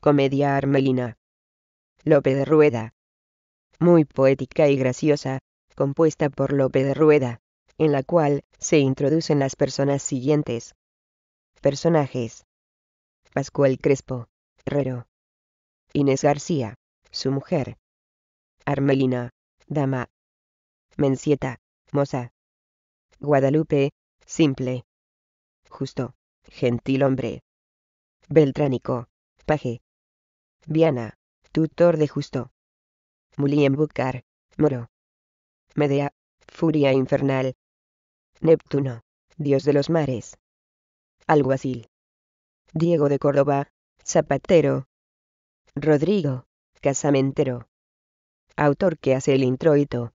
comedia armelina. Lope de Rueda. Muy poética y graciosa, compuesta por Lope de Rueda, en la cual se introducen las personas siguientes. Personajes. Pascual Crespo, herrero. Inés García, su mujer. Armelina, dama. Mencieta, moza. Guadalupe, simple. Justo, gentil hombre. Beltránico, paje. Viana, tutor de Justo. Mulienbucar, Moro. Medea, furia infernal. Neptuno, dios de los mares. Alguacil. Diego de Córdoba, zapatero. Rodrigo, casamentero. Autor que hace el introito.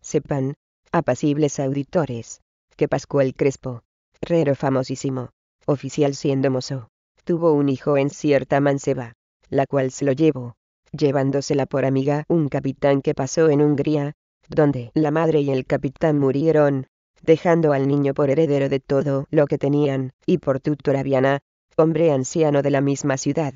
Sepan, apacibles auditores, que Pascual Crespo, herrero famosísimo, oficial siendo mozo, tuvo un hijo en cierta manceba, la cual se lo llevó, llevándosela por amiga un capitán que pasó en Hungría, donde la madre y el capitán murieron, dejando al niño por heredero de todo lo que tenían, y por tutor Aviana, hombre anciano de la misma ciudad.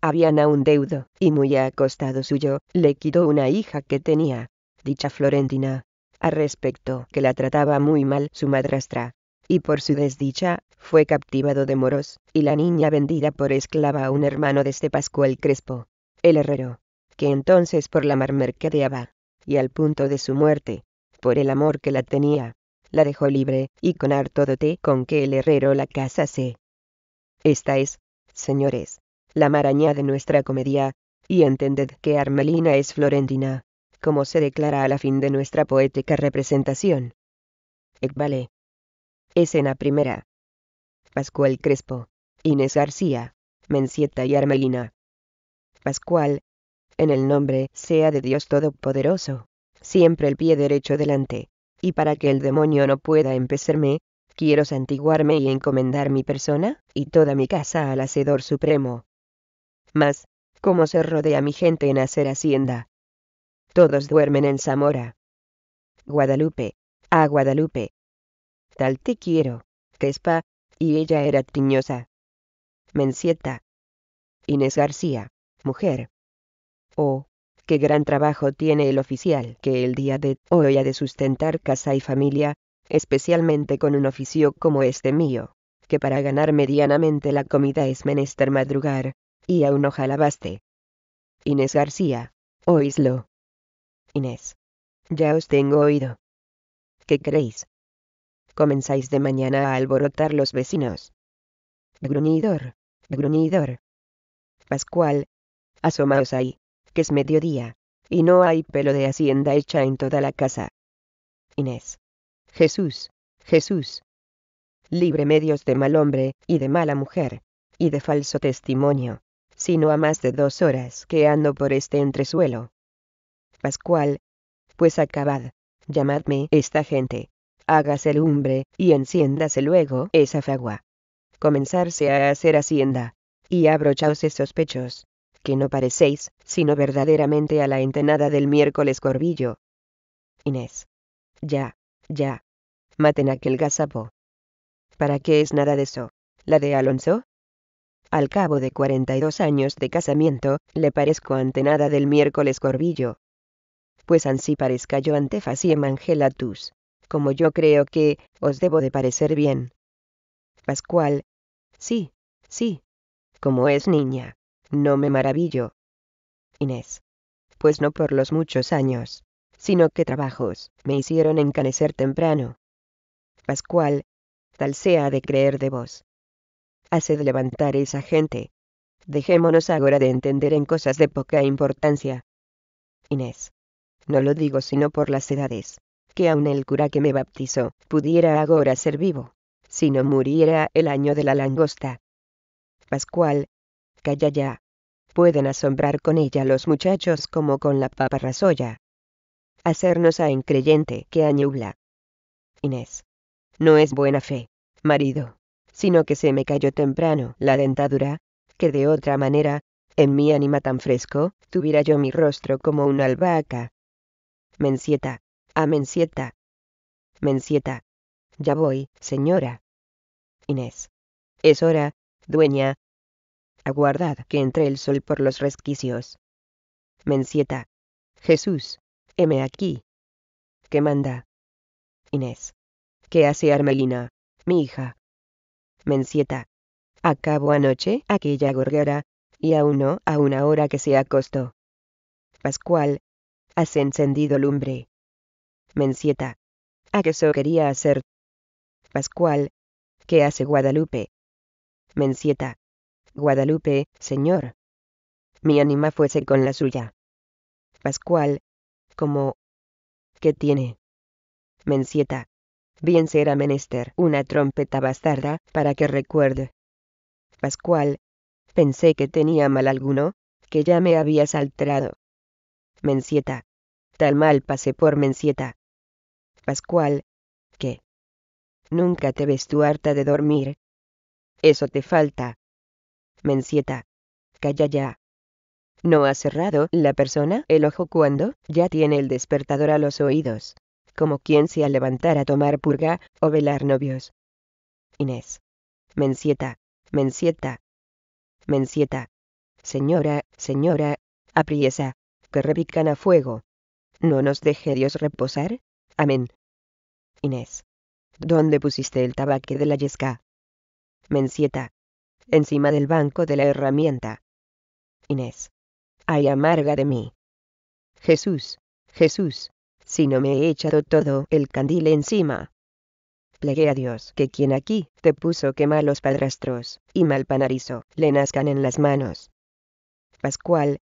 Aviana un deudo, y muy acostado suyo, le quitó una hija que tenía, dicha florentina, a respecto que la trataba muy mal su madrastra, y por su desdicha, fue captivado de moros, y la niña vendida por esclava a un hermano de este Pascual Crespo, el herrero, que entonces por la mar y al punto de su muerte, por el amor que la tenía, la dejó libre, y con harto dote con que el herrero la casase. Esta es, señores, la maraña de nuestra comedia, y entended que Armelina es florentina, como se declara a la fin de nuestra poética representación. Ecvale. Escena primera. Pascual Crespo, Inés García, Mencieta y Armelina. Pascual. En el nombre sea de Dios Todopoderoso. Siempre el pie derecho delante. Y para que el demonio no pueda empecerme, quiero santiguarme y encomendar mi persona y toda mi casa al Hacedor Supremo. Mas, ¿cómo se rodea mi gente en hacer hacienda? Todos duermen en Zamora. Guadalupe, a ah, Guadalupe, tal te quiero, Cespa, y ella era tiñosa. Mencieta. Inés García, mujer. Oh, qué gran trabajo tiene el oficial que el día de hoy ha de sustentar casa y familia, especialmente con un oficio como este mío, que para ganar medianamente la comida es menester madrugar, y aún ojalabaste. Inés García, oíslo. Inés. Ya os tengo oído. ¿Qué creéis? comenzáis de mañana a alborotar los vecinos. Gruñidor, gruñidor. Pascual. Asomaos ahí, que es mediodía, y no hay pelo de hacienda hecha en toda la casa. Inés. Jesús, Jesús. Libre medios de mal hombre, y de mala mujer, y de falso testimonio, sino a más de dos horas que ando por este entresuelo. Pascual. Pues acabad, llamadme esta gente, hágase lumbre, y enciéndase luego esa fagua. Comenzarse a hacer hacienda. Y abrochaos esos pechos. Que no parecéis, sino verdaderamente a la entenada del miércoles corbillo. Inés. Ya, ya. Maten aquel gazapo. ¿Para qué es nada de eso? ¿La de Alonso? Al cabo de cuarenta y dos años de casamiento, le parezco antenada del miércoles corbillo. Pues ansí parezca yo Antefas y Tus como yo creo que os debo de parecer bien. Pascual. Sí, sí. Como es niña, no me maravillo. Inés. Pues no por los muchos años, sino que trabajos me hicieron encanecer temprano. Pascual. Tal sea de creer de vos. Haced levantar esa gente. Dejémonos ahora de entender en cosas de poca importancia. Inés. No lo digo sino por las edades que aun el cura que me bautizó pudiera ahora ser vivo, si no muriera el año de la langosta. Pascual, calla ya. Pueden asombrar con ella los muchachos como con la paparrasoya. Hacernos a increyente que añubla. Inés. No es buena fe, marido, sino que se me cayó temprano la dentadura, que de otra manera, en mi ánima tan fresco, tuviera yo mi rostro como una albahaca. Mencieta. A Mensieta. Mensieta. Ya voy, señora. Inés. Es hora, dueña. Aguardad que entre el sol por los resquicios. Mencieta. Jesús, heme aquí. ¿Qué manda? Inés. ¿Qué hace Armelina, mi hija? Mensieta. Acabo anoche aquella gorguera, y aún no a una hora que se acostó. Pascual. Has encendido lumbre. Mencieta. ¿A qué eso quería hacer? Pascual. ¿Qué hace Guadalupe? Mencieta. Guadalupe, señor. Mi ánima fuese con la suya. Pascual. Como. ¿Qué tiene? Mencieta. Bien será menester una trompeta bastarda para que recuerde. Pascual. Pensé que tenía mal alguno, que ya me habías alterado. Mencieta. Tal mal pasé por Mencieta. Pascual, ¿Qué? nunca te ves tú harta de dormir. Eso te falta. Mencieta, calla ya. ¿No ha cerrado la persona el ojo cuando ya tiene el despertador a los oídos? Como quien se ha levantar a tomar purga o velar novios. Inés. Mencieta, Mencieta, Mencieta. Señora, señora, apriesa, que repican a fuego. No nos deje Dios reposar Amén. Inés. ¿Dónde pusiste el tabaque de la yesca? Mencieta. Encima del banco de la herramienta. Inés. Ay, amarga de mí. Jesús, Jesús, si no me he echado todo el candil encima. Plegué a Dios que quien aquí te puso que malos padrastros y mal panarizo le nazcan en las manos. Pascual,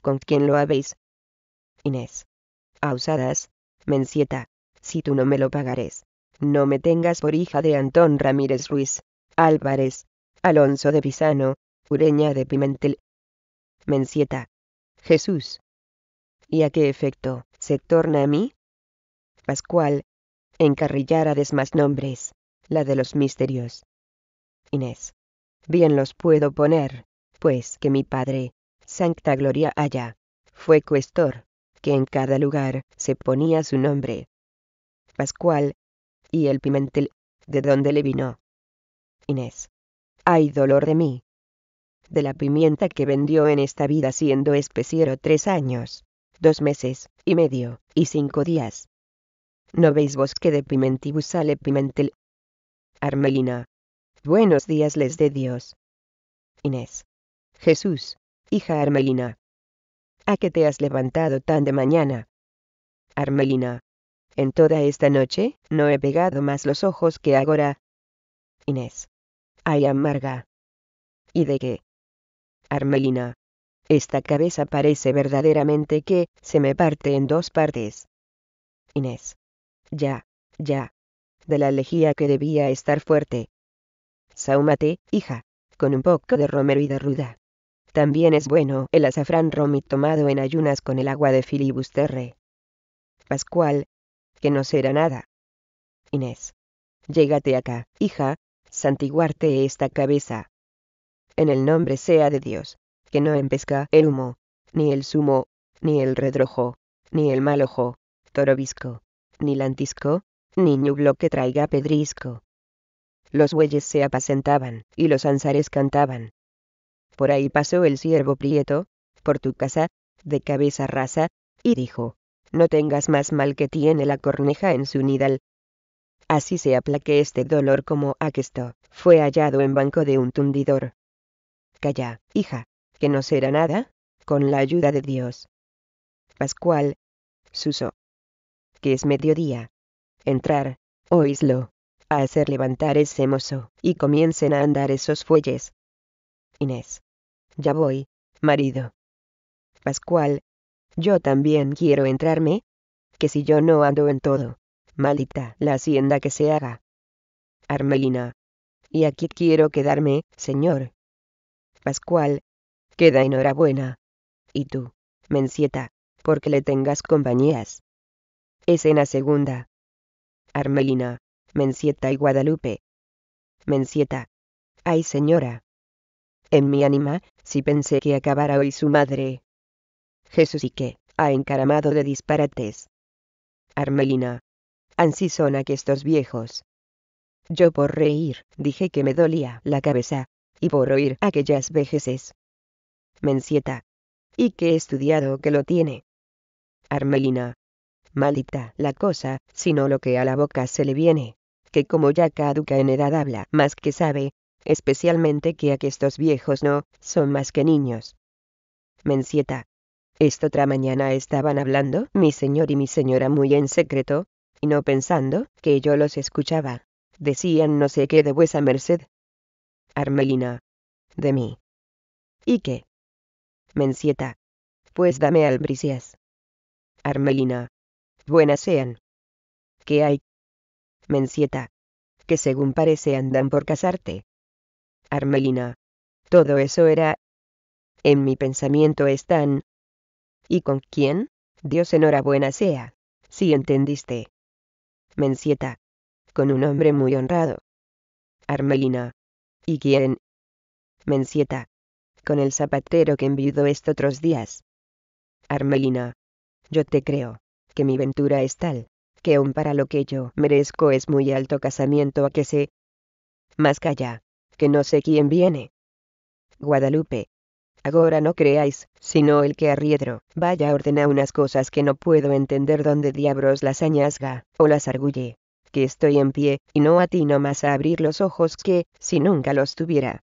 ¿con quién lo habéis? Inés. Ausadas, Mencieta si tú no me lo pagares, No me tengas por hija de Antón Ramírez Ruiz, Álvarez, Alonso de Pisano, Ureña de Pimentel. Mencieta. Jesús. ¿Y a qué efecto se torna a mí? Pascual. Encarrillarades más nombres, la de los misterios. Inés. Bien los puedo poner, pues que mi padre, Santa Gloria allá, fue cuestor, que en cada lugar se ponía su nombre, Pascual y el Pimentel, de dónde le vino. Inés. Ay, dolor de mí. De la pimienta que vendió en esta vida siendo especiero tres años, dos meses, y medio, y cinco días. ¿No veis vos que de Pimentibus sale Pimentel? Armelina. Buenos días les dé Dios. Inés. Jesús, hija Armelina. ¿A qué te has levantado tan de mañana? Armelina. En toda esta noche, no he pegado más los ojos que ahora. Inés. Ay, amarga. ¿Y de qué? Armelina. Esta cabeza parece verdaderamente que se me parte en dos partes. Inés. Ya, ya. De la lejía que debía estar fuerte. Saúmate, hija, con un poco de romero y de ruda. También es bueno el azafrán romit tomado en ayunas con el agua de filibusterre. Pascual, que no será nada. Inés. Llégate acá, hija, santiguarte esta cabeza. En el nombre sea de Dios, que no empezca el humo, ni el sumo, ni el redrojo, ni el malojo, torobisco, ni lantisco, ni ñublo que traiga pedrisco. Los bueyes se apacentaban, y los ansares cantaban. Por ahí pasó el siervo Prieto, por tu casa, de cabeza rasa, y dijo, no tengas más mal que tiene la corneja en su nidal. Así se aplaque este dolor como aquesto, fue hallado en banco de un tundidor. Calla, hija, que no será nada, con la ayuda de Dios. Pascual. Suso. Que es mediodía. Entrar, oíslo, a hacer levantar ese mozo, y comiencen a andar esos fuelles. Inés. Ya voy, marido. Pascual, yo también quiero entrarme. Que si yo no ando en todo. Malita la hacienda que se haga. Armelina. Y aquí quiero quedarme, señor. Pascual. Queda enhorabuena. Y tú, Mencieta, porque le tengas compañías. Escena segunda. Armelina, Mencieta y Guadalupe. Mencieta. Ay señora. En mi ánima, si pensé que acabara hoy su madre, Jesús y que, ha encaramado de disparates. Armelina. Ansí son aquestos viejos. Yo por reír, dije que me dolía la cabeza, y por oír aquellas vejeces. Mencieta. Y qué estudiado que lo tiene. Armelina. Malita la cosa, sino lo que a la boca se le viene, que como ya caduca en edad habla más que sabe, especialmente que aquestos viejos no, son más que niños. Mencieta. Esta otra mañana estaban hablando, mi señor y mi señora muy en secreto, y no pensando que yo los escuchaba. Decían no sé qué de vuesa merced. Armelina. De mí. ¿Y qué? Mencieta. Pues dame albricias. Armelina. Buenas sean. ¿Qué hay? Mencieta. Que según parece andan por casarte. Armelina. Todo eso era. En mi pensamiento están, y con quién, Dios enhorabuena sea, si entendiste. Mencieta. Con un hombre muy honrado. Armelina. ¿Y quién? Mencieta. Con el zapatero que enviudó estos otros días. Armelina. Yo te creo, que mi ventura es tal, que aun para lo que yo merezco es muy alto casamiento a que sé. Más calla, que no sé quién viene. Guadalupe. Ahora no creáis, sino el que arriedro, vaya ordena unas cosas que no puedo entender donde diabros las añazga, o las arguye. Que estoy en pie, y no atino más a abrir los ojos que, si nunca los tuviera.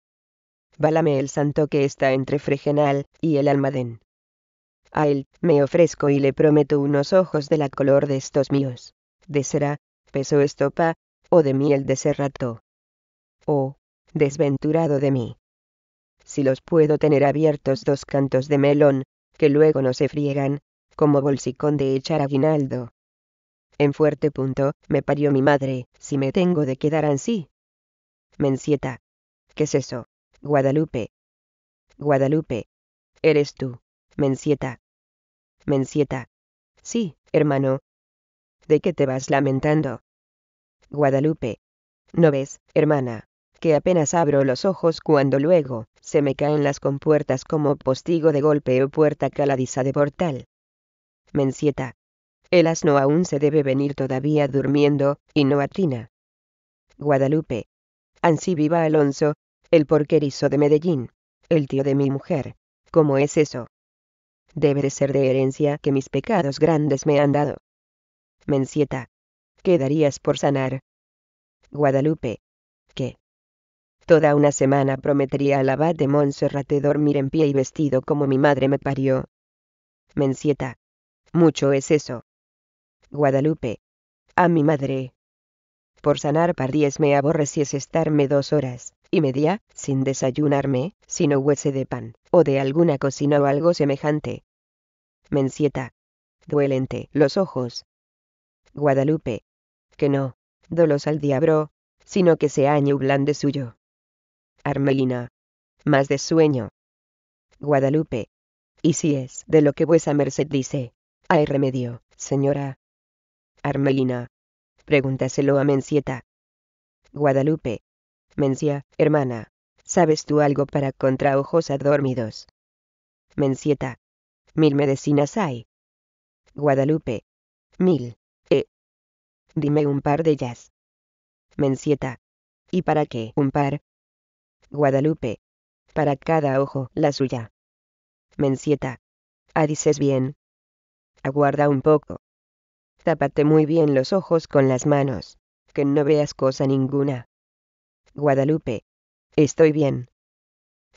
Válame el santo que está entre Fregenal y el Almadén. A él, me ofrezco y le prometo unos ojos de la color de estos míos. De será, peso estopa, o de miel de serrato. Oh, desventurado de mí si los puedo tener abiertos dos cantos de melón, que luego no se friegan, como bolsicón de echar aguinaldo. En fuerte punto, me parió mi madre, si me tengo de quedar así. Mencieta. ¿Qué es eso? Guadalupe. Guadalupe. Eres tú, Mencieta. Mencieta. Sí, hermano. ¿De qué te vas lamentando? Guadalupe. ¿No ves, hermana? que apenas abro los ojos cuando luego, se me caen las compuertas como postigo de golpe o puerta caladiza de portal. Mencieta. El asno aún se debe venir todavía durmiendo, y no atina. Guadalupe. Ansí viva Alonso, el porquerizo de Medellín, el tío de mi mujer. ¿Cómo es eso? Debe de ser de herencia que mis pecados grandes me han dado. Mencieta. ¿Qué darías por sanar? Guadalupe. Toda una semana prometería al abad de Monserrate dormir en pie y vestido como mi madre me parió. Mencieta. Mucho es eso. Guadalupe. A mi madre. Por sanar pardies me aborreciese estarme dos horas y media, sin desayunarme, sino huese de pan, o de alguna cocina o algo semejante. Mencieta. Duelente, los ojos. Guadalupe. Que no, dolos al diablo, sino que se añublan suyo. Armelina. Más de sueño. Guadalupe. Y si es de lo que vuesa merced dice. Hay remedio, señora. Armelina. Pregúntaselo a Mencieta. Guadalupe. Mencia, hermana. ¿Sabes tú algo para contra ojos adormidos? Mencieta. Mil medicinas hay. Guadalupe. Mil. Eh. Dime un par de ellas. Mencieta. ¿Y para qué un par? Guadalupe. Para cada ojo, la suya. Mencieta. Ah, dices bien. Aguarda un poco. Tápate muy bien los ojos con las manos, que no veas cosa ninguna. Guadalupe. Estoy bien.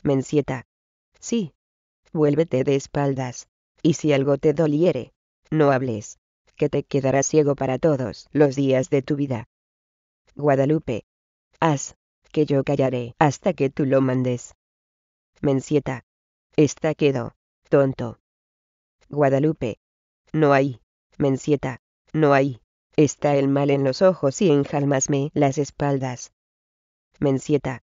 Mencieta. Sí. Vuélvete de espaldas, y si algo te doliere, no hables, que te quedará ciego para todos los días de tu vida. Guadalupe. Haz que yo callaré hasta que tú lo mandes. Mencieta. Está quedo, tonto. Guadalupe. No hay, Mencieta, no hay. Está el mal en los ojos y enjalmasme las espaldas. Mencieta.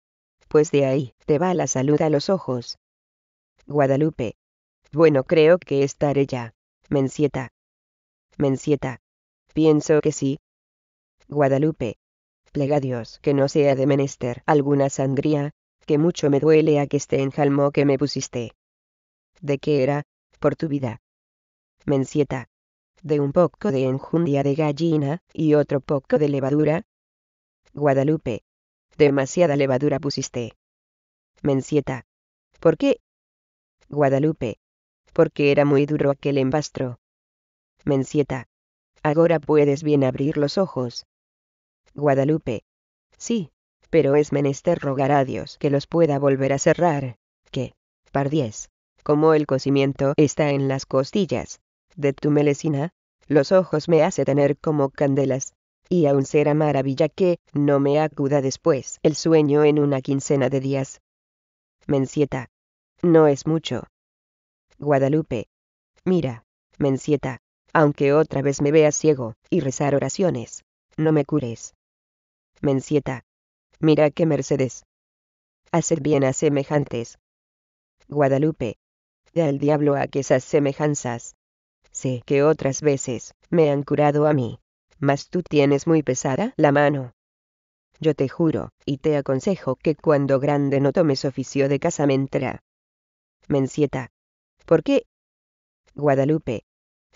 Pues de ahí te va la salud a los ojos. Guadalupe. Bueno, creo que estaré ya. Mencieta. Mencieta. Pienso que sí. Guadalupe. Plega Dios que no sea de menester alguna sangría, que mucho me duele a que aqueste enjalmo que me pusiste. ¿De qué era, por tu vida? Mencieta. De un poco de enjundia de gallina, y otro poco de levadura. Guadalupe. Demasiada levadura pusiste. Mencieta. ¿Por qué? Guadalupe. Porque era muy duro aquel embastro. Mencieta. Ahora puedes bien abrir los ojos. Guadalupe. Sí, pero es menester rogar a Dios que los pueda volver a cerrar, que, pardiez, como el cocimiento está en las costillas, de tu melecina, los ojos me hace tener como candelas, y aún será maravilla que no me acuda después el sueño en una quincena de días. Mencieta. No es mucho. Guadalupe. Mira, Mencieta, aunque otra vez me veas ciego, y rezar oraciones, no me cures. Mencieta. Mira qué mercedes. Hacer bien a semejantes. Guadalupe. da Al diablo a que esas semejanzas. Sé que otras veces me han curado a mí, mas tú tienes muy pesada la mano. Yo te juro, y te aconsejo que cuando grande no tomes oficio de casamentera. Mencieta. ¿Por qué? Guadalupe.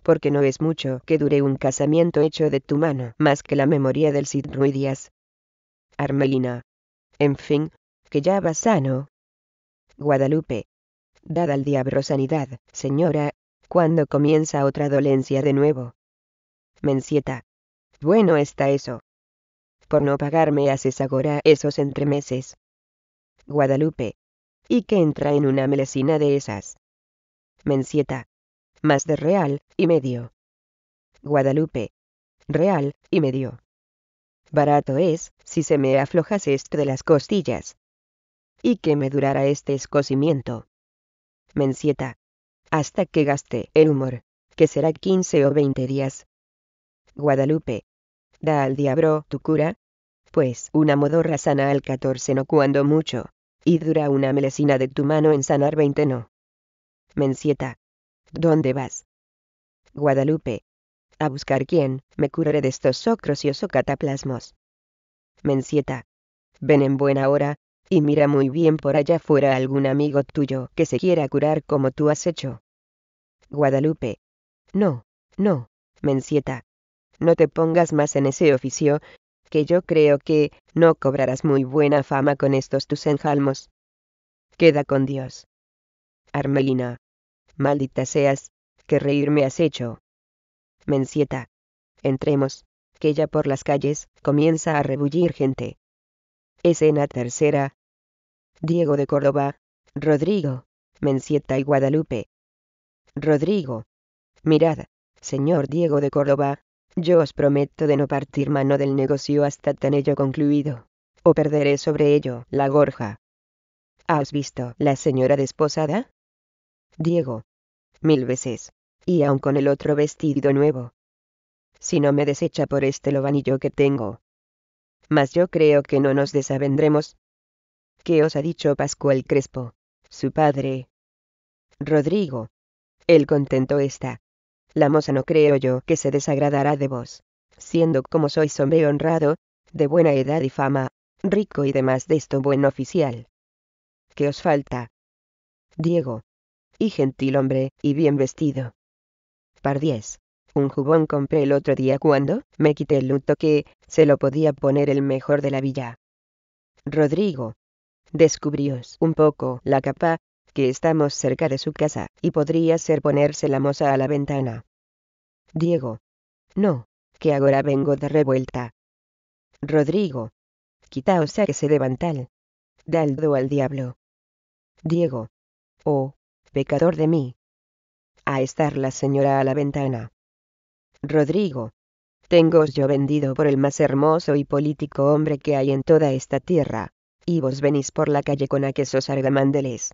Porque no es mucho que dure un casamiento hecho de tu mano, más que la memoria del Cid Ruidias, Armelina, en fin, que ya va sano. Guadalupe, dad al diablo sanidad, señora, cuando comienza otra dolencia de nuevo. Mencieta, bueno está eso. Por no pagarme haces agora esos entremeses. Guadalupe, y que entra en una melecina de esas. Mencieta, más de real y medio. Guadalupe, real y medio barato es, si se me aflojase esto de las costillas. Y que me durara este escocimiento. Mencieta. Hasta que gaste el humor, que será quince o veinte días. Guadalupe. Da al diablo tu cura. Pues una modorra sana al catorce no cuando mucho, y dura una melecina de tu mano en sanar veinte no. Mencieta. ¿Dónde vas? Guadalupe a buscar quién, me curaré de estos y o cataplasmos. Mencieta. Ven en buena hora, y mira muy bien por allá fuera algún amigo tuyo que se quiera curar como tú has hecho. Guadalupe. No, no, Mencieta. No te pongas más en ese oficio, que yo creo que no cobrarás muy buena fama con estos tus enjalmos. Queda con Dios. Armelina. Maldita seas, que reír me has hecho. Mencieta. Entremos, que ya por las calles comienza a rebullir gente. Escena tercera. Diego de Córdoba, Rodrigo, Mencieta y Guadalupe. Rodrigo. Mirad, señor Diego de Córdoba, yo os prometo de no partir mano del negocio hasta tan ello concluido, o perderé sobre ello la gorja. ¿Has visto la señora desposada? Diego. Mil veces y aun con el otro vestido nuevo. Si no me desecha por este lobanillo que tengo. Mas yo creo que no nos desavendremos. ¿Qué os ha dicho Pascual Crespo, su padre? Rodrigo. El contento está. La moza no creo yo que se desagradará de vos, siendo como sois hombre honrado, de buena edad y fama, rico y demás de esto buen oficial. ¿Qué os falta? Diego. Y gentil hombre, y bien vestido par 10. Un jubón compré el otro día cuando me quité el luto que se lo podía poner el mejor de la villa. Rodrigo. Descubríos un poco la capa, que estamos cerca de su casa, y podría ser ponerse la moza a la ventana. Diego. No, que ahora vengo de revuelta. Rodrigo. Quitaos a que se levantal. Daldo al diablo. Diego. Oh, pecador de mí, a estar la señora a la ventana. Rodrigo, tengo yo vendido por el más hermoso y político hombre que hay en toda esta tierra, y vos venís por la calle con aquesos argamandeles.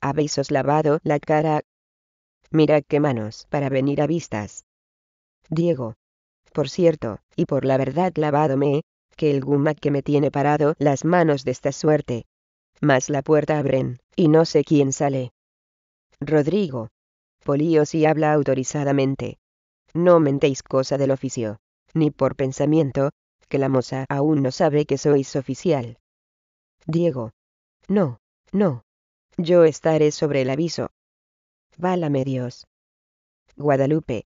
Habéis os lavado la cara. Mira qué manos para venir a vistas. Diego. Por cierto, y por la verdad lavado que el guma que me tiene parado las manos de esta suerte. Mas la puerta abren, y no sé quién sale. Rodrigo políos y habla autorizadamente. No mentéis cosa del oficio, ni por pensamiento, que la moza aún no sabe que sois oficial. Diego. No, no. Yo estaré sobre el aviso. Válame Dios. Guadalupe.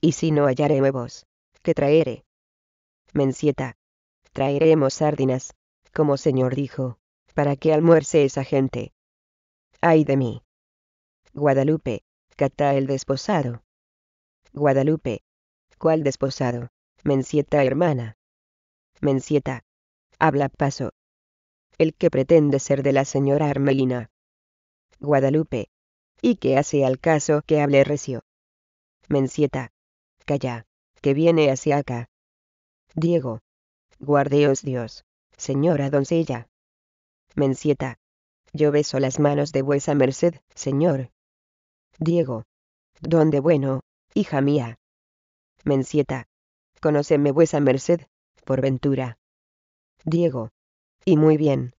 Y si no hallaré huevos, ¿qué traeré? Mencieta. Traeremos sardinas, como señor dijo, para que almuerce esa gente. ¡Ay de mí! Guadalupe cata el desposado. Guadalupe. ¿Cuál desposado? Mencieta hermana. Mencieta. Habla paso. El que pretende ser de la señora Armelina. Guadalupe. ¿Y qué hace al caso que hable recio? Mencieta. Calla, que viene hacia acá. Diego. Guardeos Dios, señora doncella. Mencieta. Yo beso las manos de vuesa merced, señor. Diego. dónde bueno, hija mía. Mencieta. Conóceme vuesa merced, por ventura. Diego. Y muy bien.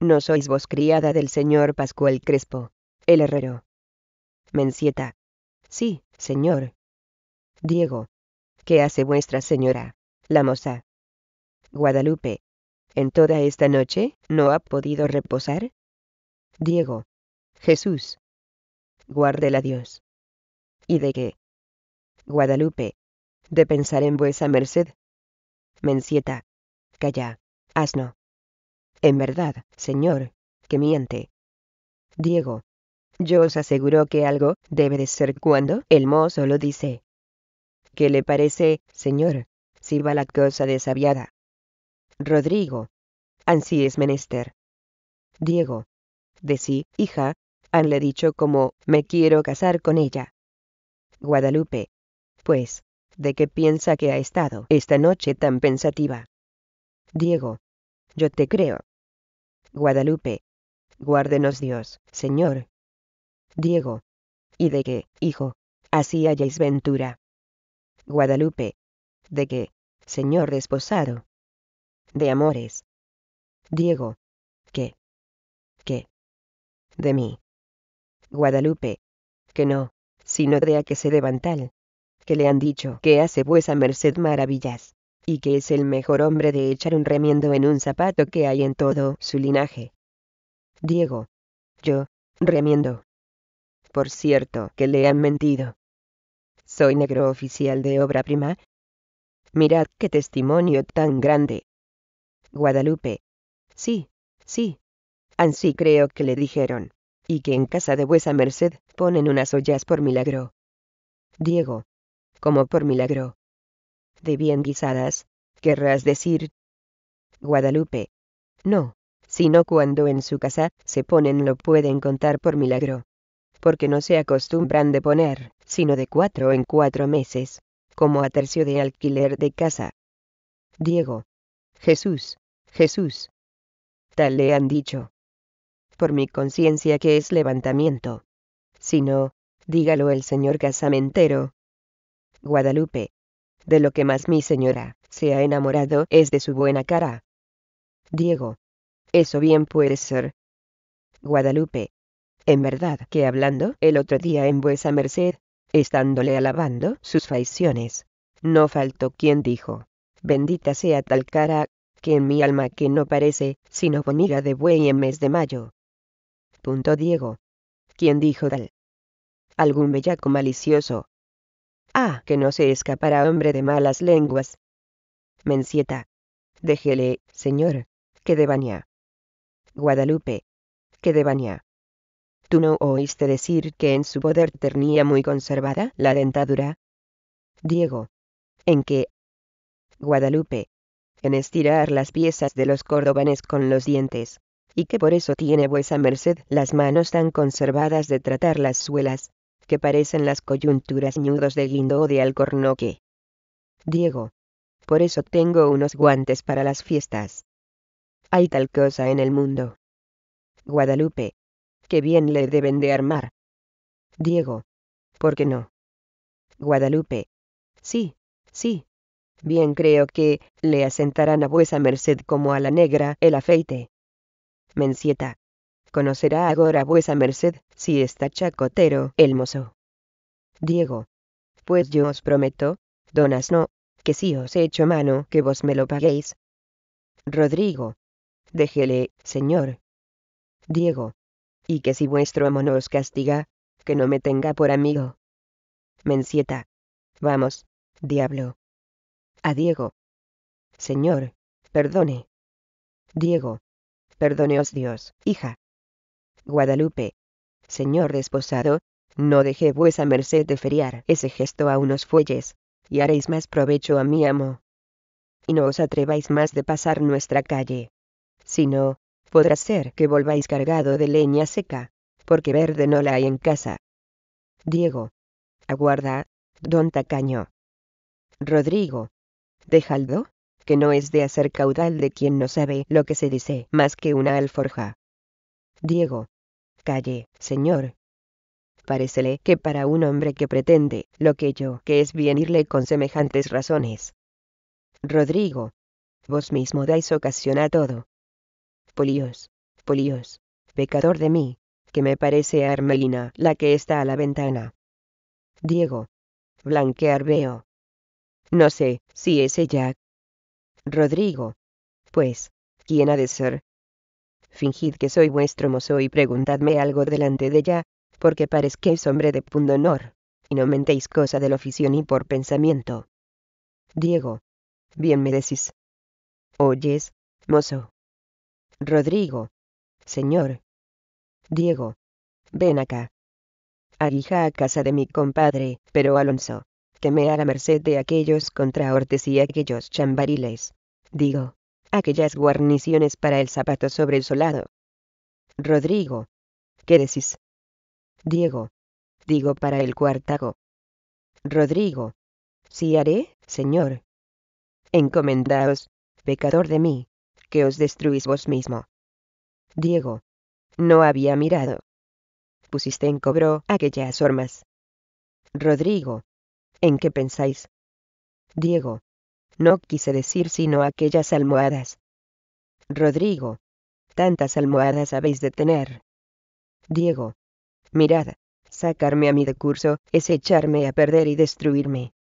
No sois vos criada del señor Pascual Crespo, el herrero. Mencieta. Sí, señor. Diego. ¿Qué hace vuestra señora, la moza? Guadalupe. ¿En toda esta noche no ha podido reposar? Diego. Jesús, guárdela Dios. ¿Y de qué? Guadalupe. De pensar en vuesa merced. Mencieta. Calla, asno. En verdad, señor, que miente. Diego. Yo os aseguro que algo debe de ser cuando el mozo lo dice. ¿Qué le parece, señor? Si va la cosa desaviada. Rodrigo. Ansí es menester. Diego. De sí, hija, hanle dicho como me quiero casar con ella. Guadalupe. Pues, ¿de qué piensa que ha estado esta noche tan pensativa? Diego. Yo te creo. Guadalupe. Guárdenos Dios, Señor. Diego. ¿Y de qué, hijo? Así hayáis ventura. Guadalupe. ¿De qué, señor desposado? De amores. Diego. ¿Qué? ¿Qué? De mí. Guadalupe. Que no, sino de a que se deban tal. Que le han dicho que hace vuesa merced maravillas. Y que es el mejor hombre de echar un remiendo en un zapato que hay en todo su linaje. Diego. Yo, remiendo. Por cierto, que le han mentido. Soy negro oficial de obra prima. Mirad qué testimonio tan grande. Guadalupe. Sí, sí. Así creo que le dijeron y que en casa de vuesa merced ponen unas ollas por milagro. Diego. Como por milagro. De bien guisadas, querrás decir. Guadalupe. No, sino cuando en su casa se ponen lo pueden contar por milagro. Porque no se acostumbran de poner, sino de cuatro en cuatro meses, como a tercio de alquiler de casa. Diego. Jesús, Jesús. Tal le han dicho por mi conciencia que es levantamiento. Si no, dígalo el señor casamentero. Guadalupe. De lo que más mi señora se ha enamorado es de su buena cara. Diego. Eso bien puede ser. Guadalupe. En verdad que hablando el otro día en vuesa merced, estándole alabando sus faiciones, no faltó quien dijo, bendita sea tal cara, que en mi alma que no parece, sino boniga de buey en mes de mayo. Diego. ¿Quién dijo tal? Algún bellaco malicioso. Ah, que no se escapará hombre de malas lenguas. Mencieta. Déjele, señor, que de Guadalupe. Que de ¿Tú no oíste decir que en su poder tenía muy conservada la dentadura? Diego. ¿En qué? Guadalupe. En estirar las piezas de los cordobanes con los dientes y que por eso tiene vuesa merced las manos tan conservadas de tratar las suelas, que parecen las coyunturas ñudos de guindo o de alcornoque. Diego. Por eso tengo unos guantes para las fiestas. Hay tal cosa en el mundo. Guadalupe. Qué bien le deben de armar. Diego. ¿Por qué no? Guadalupe. Sí, sí. Bien creo que, le asentarán a vuesa merced como a la negra el afeite. Mencieta. Conocerá agora vuesa merced, si está chacotero el mozo. Diego. Pues yo os prometo, donas no, que si os he hecho mano que vos me lo paguéis. Rodrigo. Déjele, señor. Diego. Y que si vuestro amo no os castiga, que no me tenga por amigo. Mencieta. Vamos, diablo. A Diego. Señor, perdone. Diego. —Perdoneos Dios, hija. Guadalupe. Señor desposado, no dejé vuesa merced de feriar ese gesto a unos fuelles, y haréis más provecho a mi amo. Y no os atreváis más de pasar nuestra calle. Si no, podrá ser que volváis cargado de leña seca, porque verde no la hay en casa. Diego. Aguarda, don Tacaño. Rodrigo. Dejadlo, que no es de hacer caudal de quien no sabe lo que se dice más que una alforja. Diego. Calle, señor. Parécele que para un hombre que pretende lo que yo, que es bien irle con semejantes razones. Rodrigo. Vos mismo dais ocasión a todo. Políos, Políos, pecador de mí, que me parece a Armelina la que está a la ventana. Diego. Blanquear veo. No sé si es ella Rodrigo. Pues, ¿quién ha de ser? Fingid que soy vuestro mozo y preguntadme algo delante de ella, porque parezquéis hombre de pundonor, y no mentéis cosa de la oficio ni por pensamiento. Diego. Bien me decís. Oyes, mozo. Rodrigo. Señor. Diego. Ven acá. Aguija a casa de mi compadre, pero Alonso, que me hará merced de aquellos contrahortes y aquellos chambariles digo, aquellas guarniciones para el zapato sobre el solado. Rodrigo, ¿qué decís? Diego, digo para el cuartago. Rodrigo, sí haré, señor. Encomendaos, pecador de mí, que os destruís vos mismo. Diego, no había mirado. Pusiste en cobro aquellas hormas. Rodrigo, ¿en qué pensáis? Diego, no quise decir sino aquellas almohadas. Rodrigo. Tantas almohadas habéis de tener. Diego. Mirad, sacarme a mi de curso es echarme a perder y destruirme.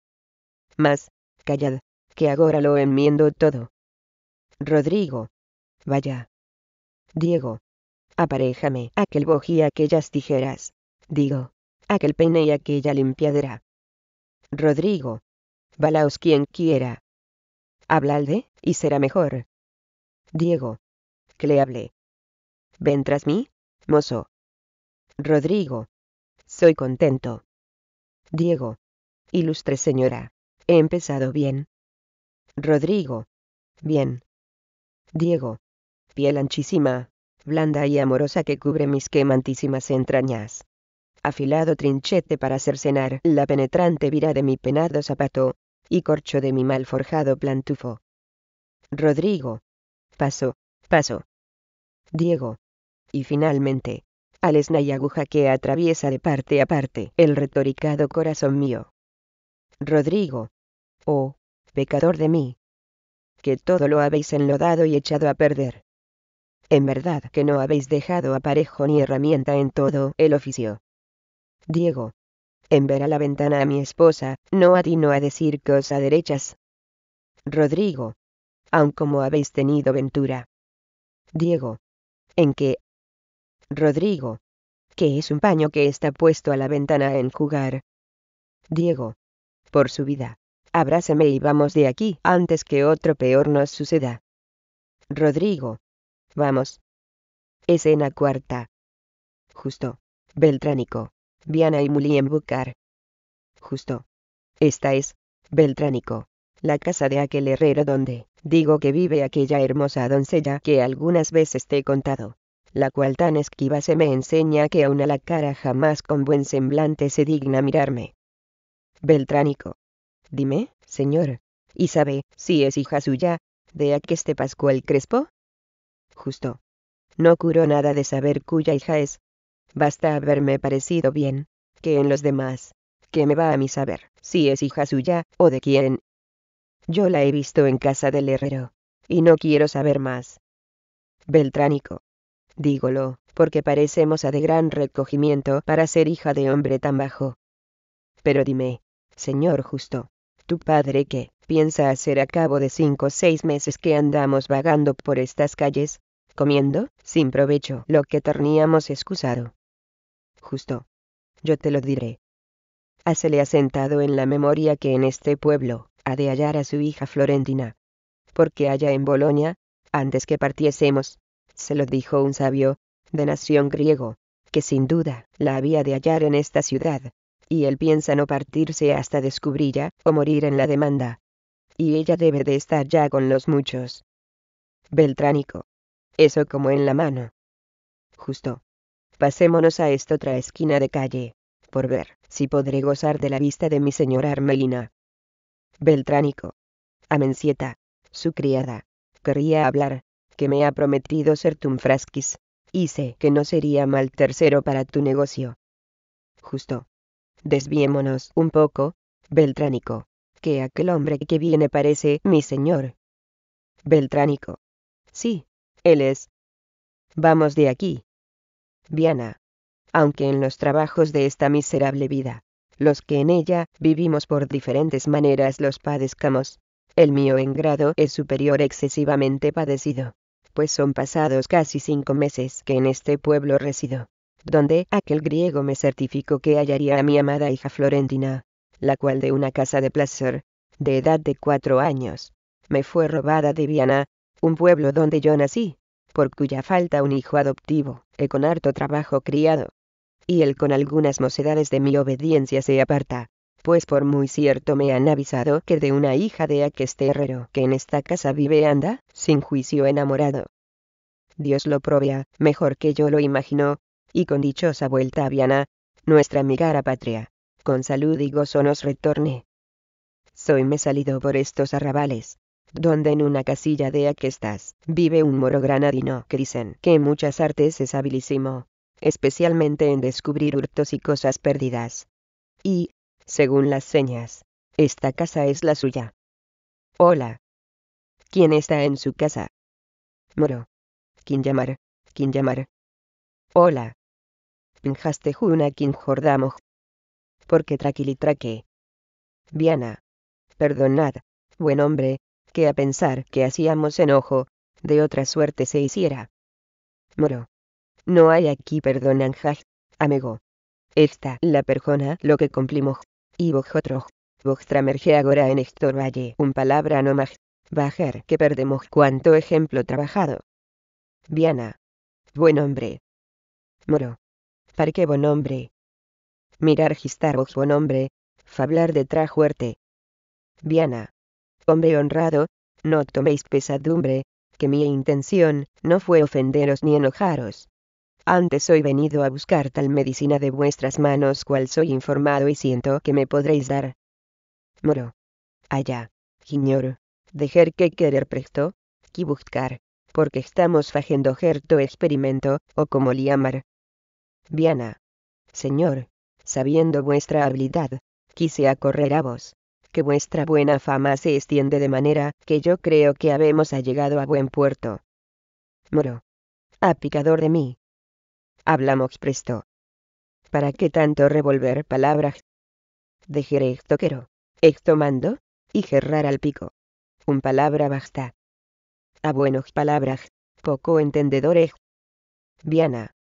Mas, callad, que agora lo enmiendo todo. Rodrigo. Vaya. Diego. Aparéjame aquel bojí y aquellas tijeras. Digo, aquel peine y aquella limpiadera. Rodrigo. Balaos quien quiera de, y será mejor. Diego. Que le hable? Ven tras mí, mozo. Rodrigo. Soy contento. Diego. Ilustre señora. He empezado bien. Rodrigo. Bien. Diego. Piel anchísima, blanda y amorosa que cubre mis quemantísimas entrañas. Afilado trinchete para hacer cenar la penetrante vira de mi penado zapato, y corcho de mi mal forjado plantufo. Rodrigo. Paso, paso. Diego. Y finalmente, al y aguja que atraviesa de parte a parte el retoricado corazón mío. Rodrigo. Oh, pecador de mí. Que todo lo habéis enlodado y echado a perder. En verdad que no habéis dejado aparejo ni herramienta en todo el oficio. Diego en ver a la ventana a mi esposa, no atino a decir cosa derechas. Rodrigo. Aun como habéis tenido ventura. Diego. ¿En qué? Rodrigo. Que es un paño que está puesto a la ventana en jugar? Diego. Por su vida. Abrázame y vamos de aquí antes que otro peor nos suceda. Rodrigo. Vamos. Escena cuarta. Justo. Beltránico. Viana y Bucar. Justo. Esta es, Beltránico, la casa de aquel herrero donde, digo que vive aquella hermosa doncella que algunas veces te he contado, la cual tan esquiva se me enseña que aun a la cara jamás con buen semblante se digna mirarme. Beltránico. Dime, señor, ¿y sabe si es hija suya, de aqueste Pascual Crespo? Justo. No curo nada de saber cuya hija es, basta haberme parecido bien, que en los demás, que me va a mi saber, si es hija suya, o de quién. Yo la he visto en casa del herrero, y no quiero saber más. Beltránico. Dígolo, porque parecemos a de gran recogimiento para ser hija de hombre tan bajo. Pero dime, señor justo, tu padre qué, piensa hacer a cabo de cinco o seis meses que andamos vagando por estas calles, comiendo, sin provecho, lo que torníamos excusado justo. Yo te lo diré. ha asentado en la memoria que en este pueblo ha de hallar a su hija Florentina. Porque allá en Bolonia, antes que partiésemos, se lo dijo un sabio, de nación griego, que sin duda la había de hallar en esta ciudad, y él piensa no partirse hasta descubrirla o morir en la demanda. Y ella debe de estar ya con los muchos. Beltránico. Eso como en la mano. Justo. Pasémonos a esta otra esquina de calle, por ver si podré gozar de la vista de mi señora Armelina. Beltránico. Amencieta, su criada, querría hablar, que me ha prometido ser tu y sé que no sería mal tercero para tu negocio. Justo. Desviémonos un poco, Beltránico, que aquel hombre que viene parece mi señor. Beltránico. Sí, él es. Vamos de aquí, Viana, aunque en los trabajos de esta miserable vida, los que en ella vivimos por diferentes maneras los padezcamos, el mío en grado es superior excesivamente padecido, pues son pasados casi cinco meses que en este pueblo resido, donde aquel griego me certificó que hallaría a mi amada hija Florentina, la cual de una casa de placer, de edad de cuatro años, me fue robada de Viana, un pueblo donde yo nací, por cuya falta un hijo adoptivo, he con harto trabajo criado. Y él con algunas mocedades de mi obediencia se aparta, pues por muy cierto me han avisado que de una hija de aqueste herrero que en esta casa vive anda, sin juicio enamorado. Dios lo provea, mejor que yo lo imagino, y con dichosa vuelta a Viana, nuestra migara patria, con salud y gozo nos retorne. me salido por estos arrabales, donde en una casilla de aquestas, vive un moro granadino que dicen que en muchas artes es habilísimo, especialmente en descubrir hurtos y cosas perdidas. Y, según las señas, esta casa es la suya. Hola. ¿Quién está en su casa? Moro. ¿Quién llamar? ¿Quién llamar? Hola. Pinjaste Juna quien Jordamo. Porque traquilitraque. Viana. Perdonad, buen hombre, que a pensar que hacíamos enojo, de otra suerte se hiciera. Moro. No hay aquí perdonanjaj, amigo. Esta la persona lo que cumplimos, y vosotros, vos merge agora en Héctor Valle, un palabra no más, bajar que perdemos cuanto ejemplo trabajado. Viana. Buen hombre. Moro. ¿Para qué buen hombre? Mirar gistar vos buen hombre, fablar de fuerte. Viana hombre honrado, no toméis pesadumbre, que mi intención no fue ofenderos ni enojaros. Antes soy venido a buscar tal medicina de vuestras manos cual soy informado y siento que me podréis dar. Moro. Allá. señor, Dejer que querer presto. Qui buscar. Porque estamos fajendo gerto experimento, o como liamar. Viana. Señor. Sabiendo vuestra habilidad. Quise acorrer a vos que vuestra buena fama se extiende de manera que yo creo que habemos llegado a buen puerto. Moro. A picador de mí. Hablamos presto. ¿Para qué tanto revolver palabras? toquero Esto mando, y gerrar al pico. Un palabra basta. A buenos palabras, poco entendedores. Viana.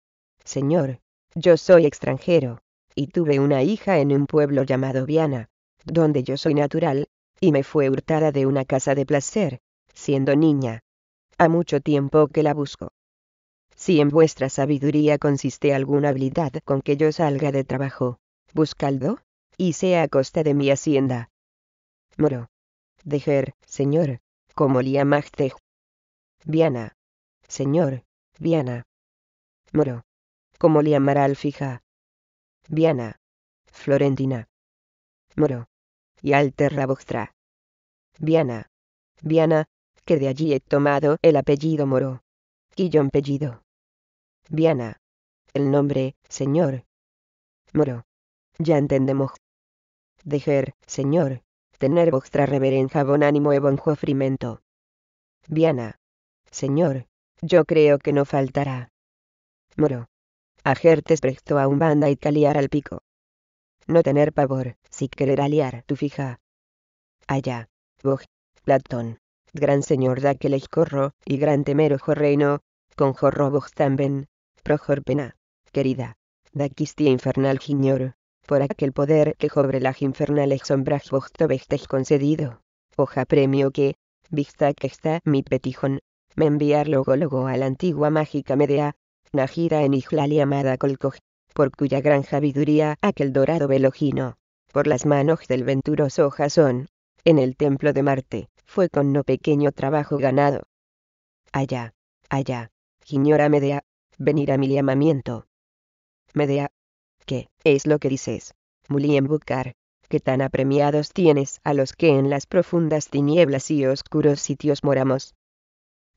Señor, yo soy extranjero, y tuve una hija en un pueblo llamado Viana donde yo soy natural, y me fue hurtada de una casa de placer, siendo niña. ha mucho tiempo que la busco. Si en vuestra sabiduría consiste alguna habilidad con que yo salga de trabajo, buscaldo, y sea a costa de mi hacienda. Moro. Dejer, señor, como Liamagtej. Viana. Señor, Viana. Moro. Como al fija. Viana. Florentina. Moro y Alterra Vostra. Viana. Viana, que de allí he tomado el apellido moro. Quillón apellido. Viana. El nombre, señor. Moro. Ya entendemos. Dejer, señor, tener vuestra reverencia bon ánimo e buen Viana. Señor, yo creo que no faltará. Moro. Ajertes presto a un banda y caliar al pico. No tener pavor si querer aliar tu fija. Allá, Bog, Platón, gran señor de aquel corro, y gran temero reino, con jorro Bog también, Projor Pena, querida, da infernal giñor, por aquel poder que jobre las infernales sombras Bog tobestes concedido. Oja premio que, vista que está mi petijón, me enviar logólogo a la antigua mágica Medea, nacida en Islalia amada Colcoj, por cuya gran sabiduría aquel dorado velojino, por las manos del venturoso Jasón, en el templo de Marte, fue con no pequeño trabajo ganado. Allá, allá, Giñora Medea, venir a mi llamamiento. Medea, ¿qué es lo que dices, Mulien Bucar? que tan apremiados tienes a los que en las profundas tinieblas y oscuros sitios moramos.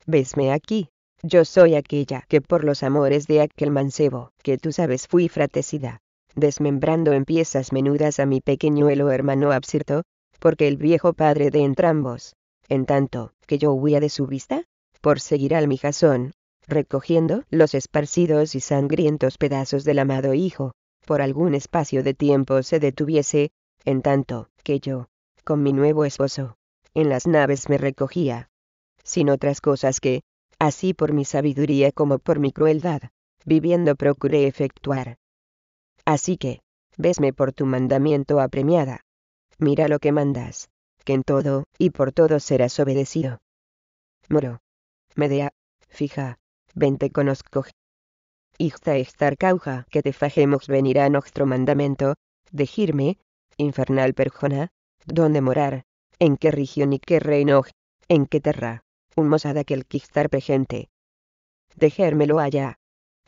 Vesme aquí, yo soy aquella que por los amores de aquel mancebo, que tú sabes fui fratecida, desmembrando en piezas menudas a mi pequeñuelo hermano absirto, porque el viejo padre de entrambos, en tanto que yo huía de su vista, por seguir al mi mijazón, recogiendo los esparcidos y sangrientos pedazos del amado hijo, por algún espacio de tiempo se detuviese, en tanto que yo, con mi nuevo esposo, en las naves me recogía. Sin otras cosas que, así por mi sabiduría como por mi crueldad, viviendo procuré efectuar, Así que, vesme por tu mandamiento apremiada. Mira lo que mandas, que en todo y por todo serás obedecido. Moro. Medea. Fija. Vente conozco. Ixta estar cauja que te fajemos venir a nuestro mandamiento. de infernal perjona, dónde morar, en qué región y qué reino, en qué terra, un mosada que el quistar pregente. Dejérmelo allá,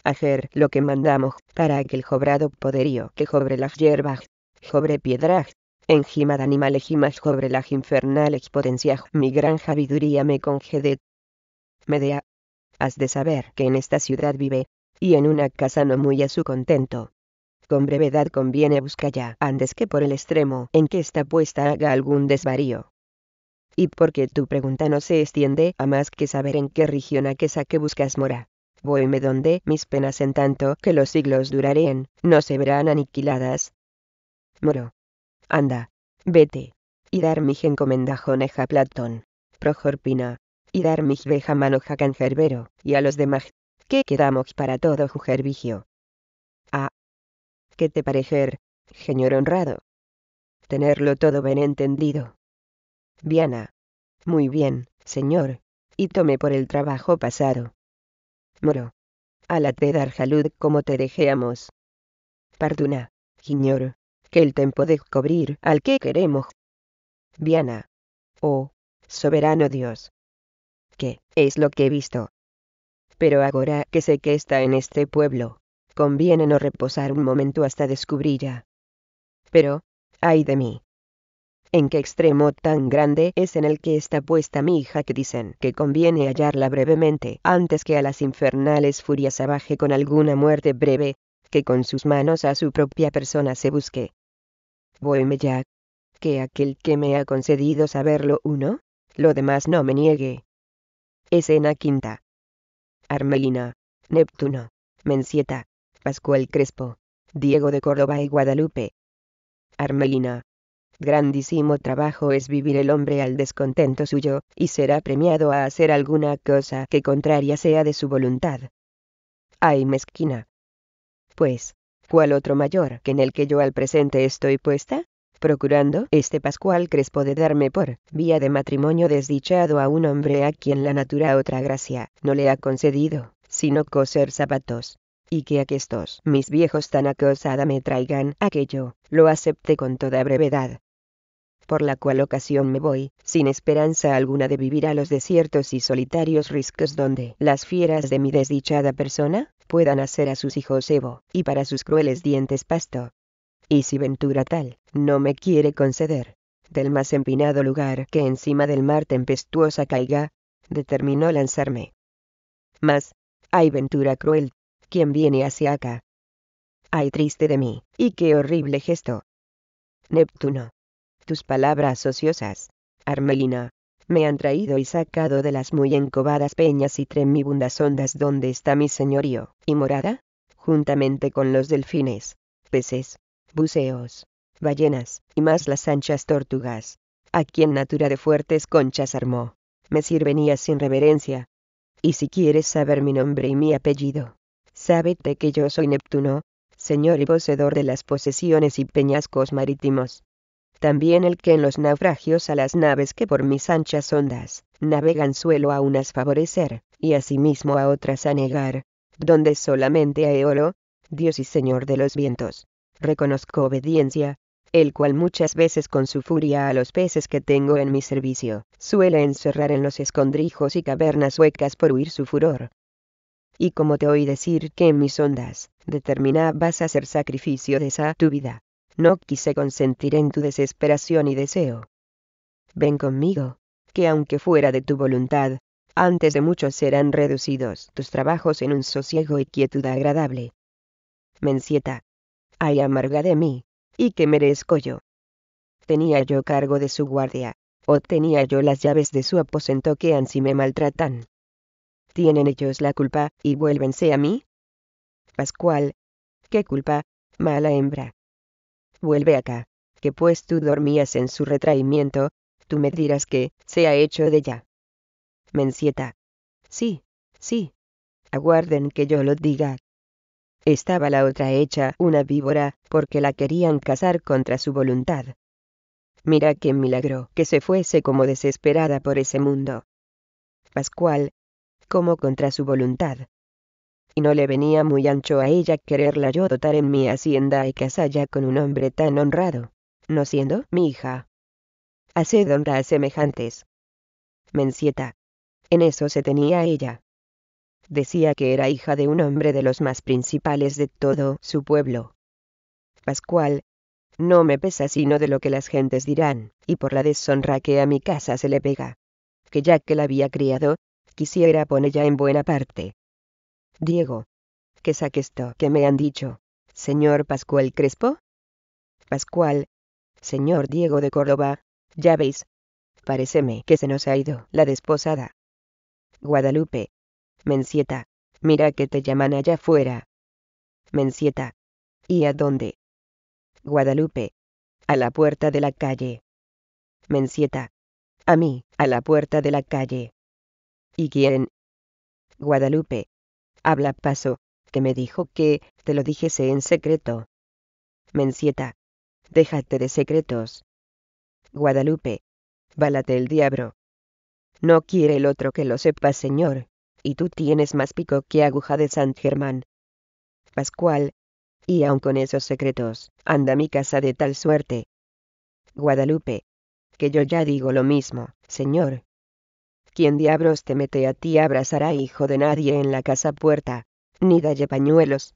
hacer lo que mandamos, para aquel jobrado poderío que jobre las hierbas, jobre piedras, enjima de animales más jobre las infernales potencias mi gran sabiduría me congede. Medea. Has de saber que en esta ciudad vive, y en una casa no muy a su contento. Con brevedad conviene buscar ya, antes que por el extremo en que está puesta haga algún desvarío. Y porque tu pregunta no se extiende a más que saber en qué región a que saque buscas mora voyme donde mis penas en tanto que los siglos duraren, no se verán aniquiladas. Moro. Anda. Vete. Y dar mi encomendajoneja Platón. Projorpina. Y dar mi veja manoja canjerbero, y a los demás. Que quedamos para todo vigio Ah. ¿Qué te parecer, señor honrado? Tenerlo todo bien entendido. Viana. Muy bien, señor. Y tome por el trabajo pasado. Moro. la dar jalud como te dejéamos. Parduna, Giñor, que el tiempo de cobrir al que queremos. Viana. Oh, soberano Dios. ¿Qué es lo que he visto. Pero agora que sé que está en este pueblo, conviene no reposar un momento hasta descubrirla. Pero, ay de mí, en qué extremo tan grande es en el que está puesta mi hija que dicen que conviene hallarla brevemente antes que a las infernales furias abaje con alguna muerte breve, que con sus manos a su propia persona se busque. Voyme ya, que aquel que me ha concedido saberlo uno, lo demás no me niegue. Escena quinta. Armelina, Neptuno, Mencieta, Pascual Crespo, Diego de Córdoba y Guadalupe. Armelina, grandísimo trabajo es vivir el hombre al descontento suyo, y será premiado a hacer alguna cosa que contraria sea de su voluntad. ¡Ay, mezquina! Pues, ¿cuál otro mayor que en el que yo al presente estoy puesta? procurando este Pascual Crespo de darme por vía de matrimonio desdichado a un hombre a quien la natura otra gracia no le ha concedido, sino coser zapatos y que aquestos mis viejos tan acosada me traigan aquello, lo acepte con toda brevedad, por la cual ocasión me voy, sin esperanza alguna de vivir a los desiertos y solitarios riscos donde las fieras de mi desdichada persona puedan hacer a sus hijos Evo, y para sus crueles dientes pasto. Y si ventura tal, no me quiere conceder, del más empinado lugar que encima del mar tempestuosa caiga, determinó lanzarme. Mas, ay ventura cruel, quien viene hacia acá. Ay triste de mí, y qué horrible gesto. Neptuno, tus palabras ociosas, Armelina, me han traído y sacado de las muy encobadas peñas y tremibundas ondas donde está mi señorío, y morada, juntamente con los delfines, peces, buceos, ballenas, y más las anchas tortugas, a quien natura de fuertes conchas armó, me sirvenía sin reverencia. Y si quieres saber mi nombre y mi apellido, sábete que yo soy Neptuno, señor y poseedor de las posesiones y peñascos marítimos, también el que en los naufragios a las naves que por mis anchas ondas navegan suelo a unas favorecer, y asimismo a otras a negar, donde solamente a Eolo, Dios y Señor de los vientos, reconozco obediencia, el cual muchas veces con su furia a los peces que tengo en mi servicio, suele encerrar en los escondrijos y cavernas huecas por huir su furor. Y como te oí decir que en mis ondas, determinabas hacer sacrificio de esa tu vida, no quise consentir en tu desesperación y deseo. Ven conmigo, que aunque fuera de tu voluntad, antes de mucho serán reducidos tus trabajos en un sosiego y quietud agradable. Mencieta. Ay amarga de mí, y qué merezco yo. Tenía yo cargo de su guardia, o tenía yo las llaves de su aposento que ansí me maltratan. ¿Tienen ellos la culpa, y vuélvense a mí? Pascual. ¿Qué culpa, mala hembra? vuelve acá, que pues tú dormías en su retraimiento, tú me dirás que, se ha hecho de ya. Mencieta. Sí, sí. Aguarden que yo lo diga. Estaba la otra hecha una víbora, porque la querían cazar contra su voluntad. Mira qué milagro que se fuese como desesperada por ese mundo. Pascual. Como contra su voluntad y no le venía muy ancho a ella quererla yo dotar en mi hacienda y casalla con un hombre tan honrado, no siendo mi hija. Haced honra a semejantes. Mencieta. En eso se tenía ella. Decía que era hija de un hombre de los más principales de todo su pueblo. Pascual. No me pesa sino de lo que las gentes dirán, y por la deshonra que a mi casa se le pega. Que ya que la había criado, quisiera ponerla en buena parte, Diego, ¿Qué saque esto que me han dicho. Señor Pascual Crespo. Pascual. Señor Diego de Córdoba. Ya veis. Paréceme que se nos ha ido la desposada. Guadalupe. Mencieta. Mira que te llaman allá afuera. Mencieta. ¿Y a dónde? Guadalupe. A la puerta de la calle. Mencieta. A mí, a la puerta de la calle. ¿Y quién? Guadalupe. Habla Paso, que me dijo que te lo dijese en secreto. Mencieta, déjate de secretos. Guadalupe, válate el diablo. No quiere el otro que lo sepa, señor, y tú tienes más pico que aguja de San Germán. Pascual, y aun con esos secretos, anda mi casa de tal suerte. Guadalupe, que yo ya digo lo mismo, señor, quien diablos te mete a ti abrazará hijo de nadie en la casa puerta, ni dalle pañuelos.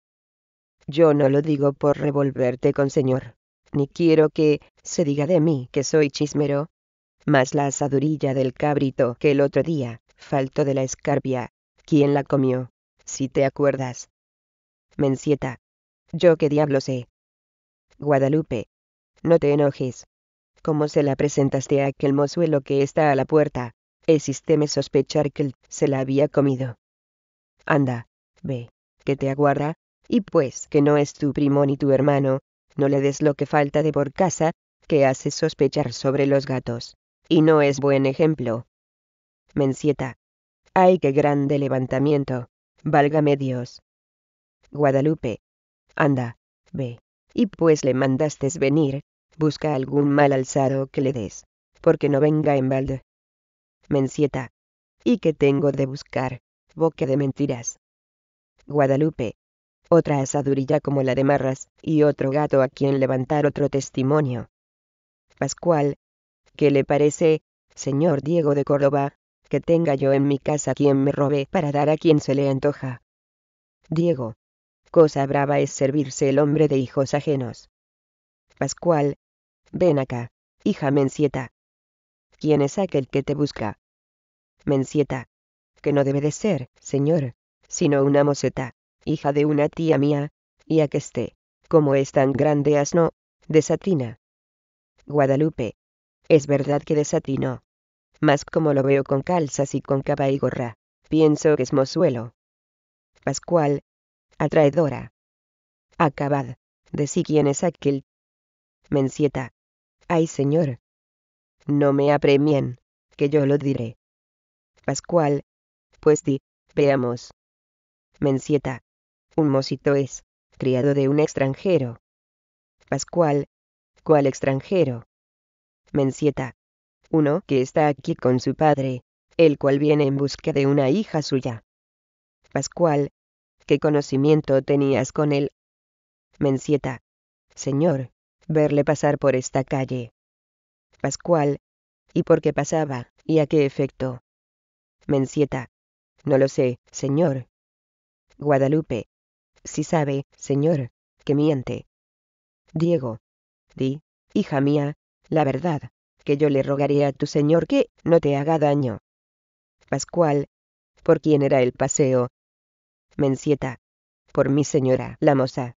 Yo no lo digo por revolverte con señor, ni quiero que se diga de mí que soy chismero. Mas la asadurilla del cabrito que el otro día faltó de la escarbia, ¿quién la comió? Si te acuerdas. Mencieta. Yo qué diablo sé. Guadalupe. No te enojes. ¿Cómo se la presentaste a aquel mozuelo que está a la puerta? Existeme sospechar que él se la había comido. Anda, ve, que te aguarda, y pues que no es tu primo ni tu hermano, no le des lo que falta de por casa, que hace sospechar sobre los gatos, y no es buen ejemplo. Mencieta. ¡Ay, qué grande levantamiento! Válgame Dios. Guadalupe. Anda, ve, y pues le mandaste venir, busca algún mal alzado que le des, porque no venga en balde. Mencieta. Y que tengo de buscar, boque de mentiras. Guadalupe. Otra asadurilla como la de Marras, y otro gato a quien levantar otro testimonio. Pascual. ¿Qué le parece, señor Diego de Córdoba, que tenga yo en mi casa quien me robe para dar a quien se le antoja? Diego. Cosa brava es servirse el hombre de hijos ajenos. Pascual. Ven acá, hija Mencieta. ¿Quién es aquel que te busca? Mencieta. Que no debe de ser, señor, sino una moceta, hija de una tía mía, y a que esté, como es tan grande asno, desatina. Guadalupe. Es verdad que desatino. Mas como lo veo con calzas y con capa y gorra, pienso que es mozuelo. Pascual. Atraedora. Acabad. De si quién es aquel. Mencieta. Ay, señor. No me apremien, que yo lo diré. Pascual. Pues di, veamos. Mencieta. Un mocito es, criado de un extranjero. Pascual. ¿Cuál extranjero? Mencieta. Uno que está aquí con su padre, el cual viene en busca de una hija suya. Pascual. ¿Qué conocimiento tenías con él? Mencieta. Señor, verle pasar por esta calle. Pascual. ¿Y por qué pasaba, y a qué efecto? Mencieta. No lo sé, señor. Guadalupe. Si sabe, señor, que miente. Diego. Di, hija mía, la verdad, que yo le rogaré a tu señor que no te haga daño. Pascual. ¿Por quién era el paseo? Mencieta. Por mi señora, la moza.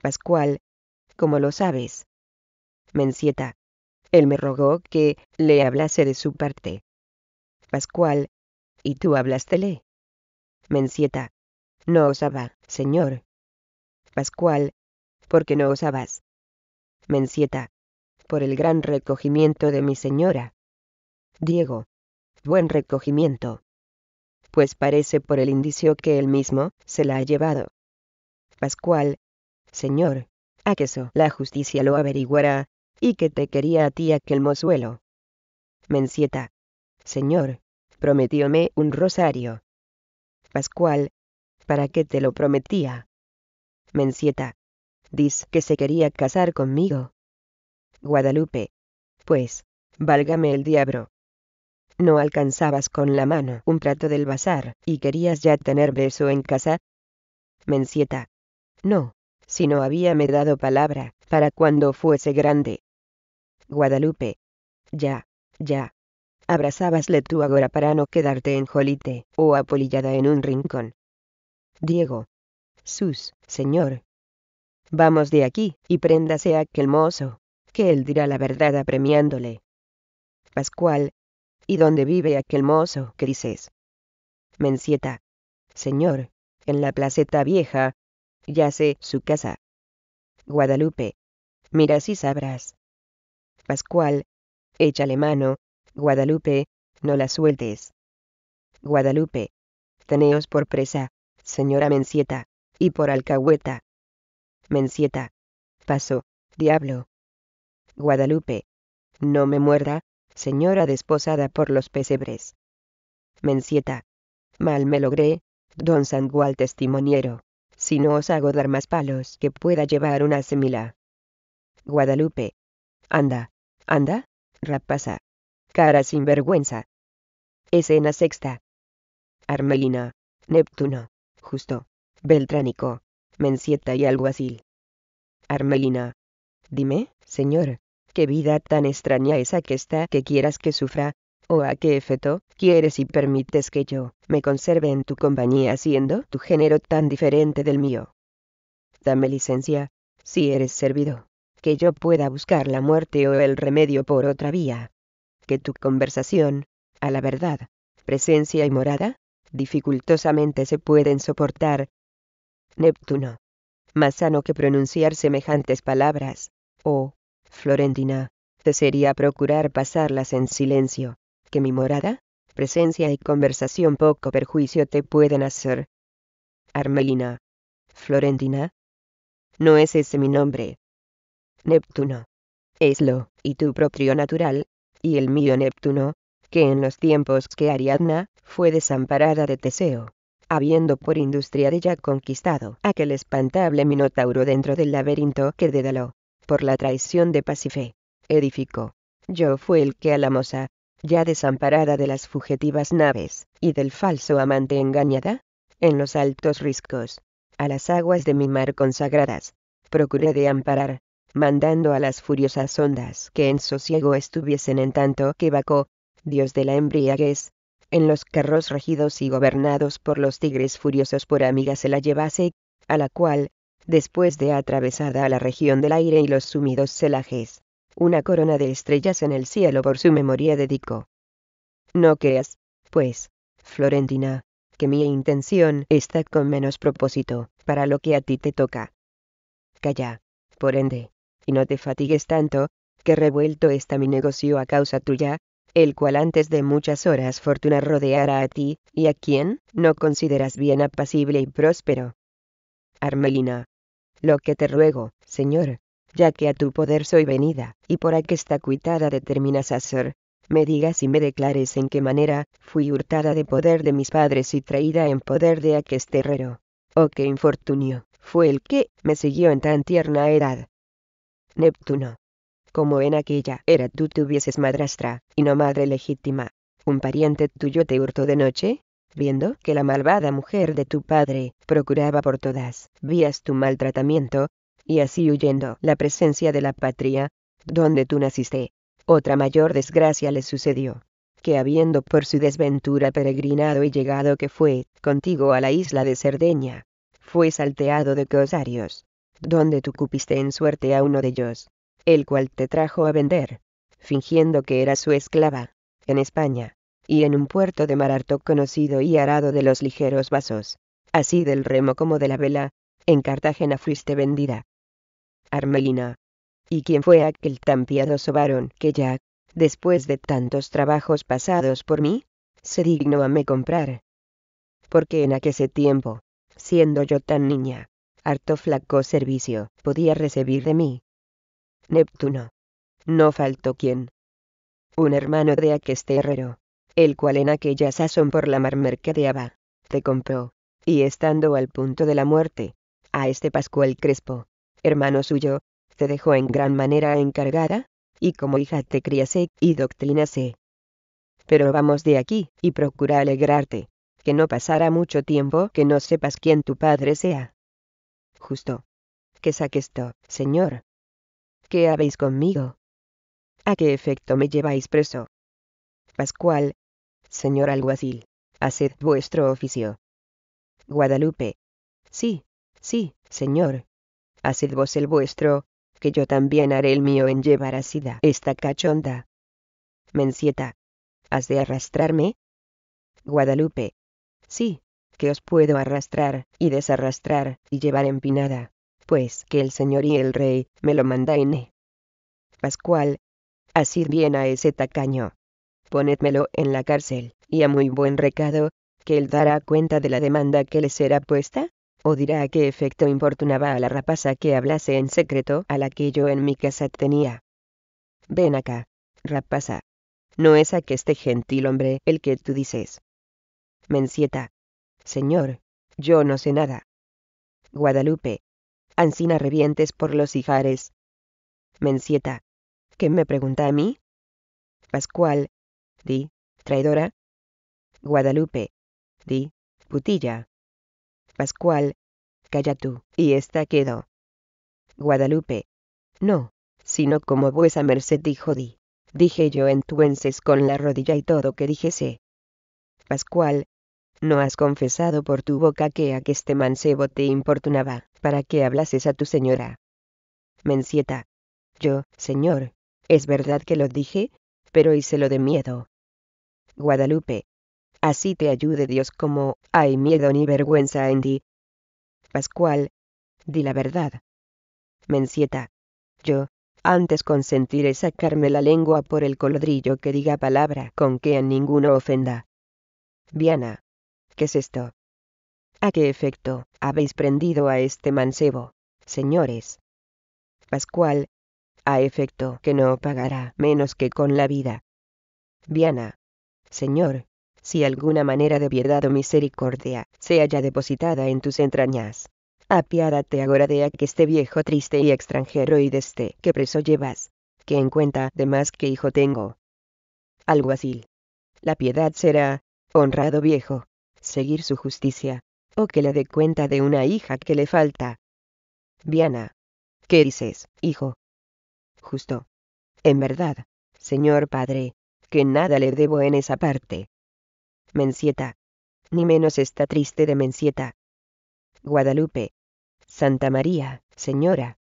Pascual. ¿Cómo lo sabes? Mencieta. Él me rogó que le hablase de su parte. Pascual, y tú hablástele. Mencieta, no osaba, señor. Pascual, ¿por qué no osabas? Mencieta, por el gran recogimiento de mi señora. Diego, buen recogimiento. Pues parece por el indicio que él mismo se la ha llevado. Pascual, señor, ¿a eso, la justicia lo averiguará, y que te quería a ti aquel mozuelo. Mencieta, Señor, prometióme un rosario. Pascual, ¿para qué te lo prometía? Mencieta, dis que se quería casar conmigo. Guadalupe, pues, válgame el diablo. No alcanzabas con la mano un plato del bazar y querías ya tener beso en casa. Mencieta, no, si no habíame dado palabra para cuando fuese grande. Guadalupe, ya, ya, abrazabasle tú agora para no quedarte en jolite, o apolillada en un rincón. Diego. Sus, señor. Vamos de aquí, y préndase a aquel mozo, que él dirá la verdad apremiándole. Pascual. ¿Y dónde vive aquel mozo qué dices? Mencieta. Señor, en la placeta vieja. Yace su casa. Guadalupe. Mira si sabrás. Pascual. Échale mano, Guadalupe, no la sueltes. Guadalupe, teneos por presa, señora Mencieta, y por alcahueta. Mencieta, paso, diablo. Guadalupe, no me muerda, señora desposada por los pesebres. Mencieta, mal me logré, don Sangual testimoniero, si no os hago dar más palos que pueda llevar una semila. Guadalupe, anda, anda, rapaza, Cara sin vergüenza. Escena sexta. Armelina, Neptuno, Justo, Beltránico, Mencieta y Alguacil. Armelina. Dime, señor, qué vida tan extraña es aquesta que quieras que sufra, o a qué efecto quieres y permites que yo me conserve en tu compañía siendo tu género tan diferente del mío. Dame licencia, si eres servido, que yo pueda buscar la muerte o el remedio por otra vía que tu conversación, a la verdad, presencia y morada, dificultosamente se pueden soportar. Neptuno. Más sano que pronunciar semejantes palabras, oh, Florentina, te sería procurar pasarlas en silencio, que mi morada, presencia y conversación poco perjuicio te pueden hacer. Armelina. Florentina. No es ese mi nombre. Neptuno. lo y tu propio natural, y el mío Neptuno, que en los tiempos que Ariadna fue desamparada de Teseo, habiendo por industria de ella conquistado aquel espantable minotauro dentro del laberinto que Dédalo, por la traición de Pasife, edificó. Yo fue el que a la moza, ya desamparada de las fugitivas naves, y del falso amante engañada, en los altos riscos, a las aguas de mi mar consagradas, procuré de amparar, mandando a las furiosas ondas que en sosiego estuviesen en tanto que Baco, dios de la embriaguez, en los carros regidos y gobernados por los tigres furiosos por amiga se la llevase, a la cual, después de atravesada la región del aire y los sumidos celajes, una corona de estrellas en el cielo por su memoria dedicó. No creas, pues, Florentina, que mi intención está con menos propósito, para lo que a ti te toca. Calla, por ende, y no te fatigues tanto, que revuelto está mi negocio a causa tuya, el cual antes de muchas horas fortuna rodeará a ti, y a quien no consideras bien apacible y próspero. Armelina. Lo que te ruego, señor, ya que a tu poder soy venida, y por aquesta cuitada determinas hacer, me digas y me declares en qué manera fui hurtada de poder de mis padres y traída en poder de aquel terrero. Oh qué infortunio, fue el que me siguió en tan tierna edad Neptuno. Como en aquella era tú tuvieses madrastra, y no madre legítima. Un pariente tuyo te hurtó de noche, viendo que la malvada mujer de tu padre procuraba por todas vías tu maltratamiento, y así huyendo la presencia de la patria, donde tú naciste. Otra mayor desgracia le sucedió, que habiendo por su desventura peregrinado y llegado que fue contigo a la isla de Cerdeña, fue salteado de cosarios, donde tú cupiste en suerte a uno de ellos, el cual te trajo a vender, fingiendo que era su esclava, en España, y en un puerto de mar conocido y arado de los ligeros vasos, así del remo como de la vela, en Cartagena fuiste vendida. Armelina. ¿Y quién fue aquel tan piadoso varón que ya, después de tantos trabajos pasados por mí, se dignó a me comprar? Porque en aquel tiempo, siendo yo tan niña, harto flaco servicio podía recibir de mí. Neptuno. No faltó quien. Un hermano de aqueste herrero, el cual en aquella sazón por la mar mercadeaba, te compró, y estando al punto de la muerte, a este Pascual Crespo, hermano suyo, te dejó en gran manera encargada, y como hija te criase y doctrinase. Pero vamos de aquí, y procura alegrarte, que no pasará mucho tiempo que no sepas quién tu padre sea justo. ¿Qué saque esto, señor? ¿Qué habéis conmigo? ¿A qué efecto me lleváis preso? Pascual, señor alguacil, haced vuestro oficio. Guadalupe. Sí, sí, señor. Haced vos el vuestro, que yo también haré el mío en llevar a esta cachonda. Mencieta. ¿Has de arrastrarme? Guadalupe. Sí, que os puedo arrastrar, y desarrastrar, y llevar empinada, pues que el señor y el rey, me lo mandáis. Pascual. Así bien a ese tacaño. Ponedmelo en la cárcel, y a muy buen recado, que él dará cuenta de la demanda que le será puesta? ¿O dirá a qué efecto importunaba a la rapaza que hablase en secreto a la que yo en mi casa tenía? Ven acá, rapaza. No es a este gentil hombre el que tú dices. Mencieta. Señor, yo no sé nada. Guadalupe, —Ancina revientes por los hijares. Mencieta, ¿qué me pregunta a mí? Pascual, di, traidora. Guadalupe, di, putilla. Pascual, calla tú, y está quedo. Guadalupe, no, sino como vuesa merced dijo di, dije yo entuences con la rodilla y todo que dijese. Pascual, no has confesado por tu boca que a este mancebo te importunaba, para que hablases a tu señora. Mencieta. Yo, señor, es verdad que lo dije, pero lo de miedo. Guadalupe. Así te ayude Dios como, hay miedo ni vergüenza en ti. Pascual. Di la verdad. Mencieta. Yo, antes consentiré sacarme la lengua por el colodrillo que diga palabra con que a ninguno ofenda. Viana. ¿Qué es esto? ¿A qué efecto habéis prendido a este mancebo, señores? Pascual, a efecto que no pagará menos que con la vida. Viana, señor, si alguna manera de piedad o misericordia se haya depositada en tus entrañas, apiádate ahora de este viejo triste y extranjero y de este que preso llevas, que en cuenta de más que hijo tengo. Alguacil. La piedad será, honrado viejo, seguir su justicia, o que le dé cuenta de una hija que le falta. Viana. ¿Qué dices, hijo? Justo. En verdad, señor padre, que nada le debo en esa parte. Mencieta. Ni menos está triste de Mencieta. Guadalupe. Santa María, señora.